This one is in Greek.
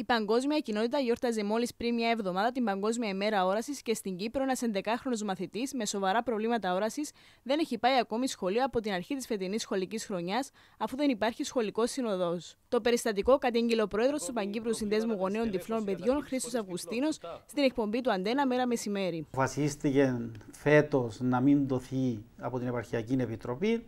Η παγκόσμια κοινότητα γιόρταζε μόλις πριν μια εβδομάδα την Παγκόσμια ημέρα όρασης και στην Κύπρο ένας 11χρονο μαθητής με σοβαρά προβλήματα όρασης δεν έχει πάει ακόμη σχολείο από την αρχή της φετινής σχολικής χρονιάς, αφού δεν υπάρχει σχολικός συνοδό. Το περιστατικό κατήγγειλε ο πρόεδρος του Παγκύπρου Συνδέσμου Γονέων Τυφλών Παιδιών, Χρήστος Αυγουστίνος, στην εκπομπή του Αντένα μέρα μεσημέρι. Βασίστηκε φέτος να μην δοθεί από την Επαρχιακή Επιτροπή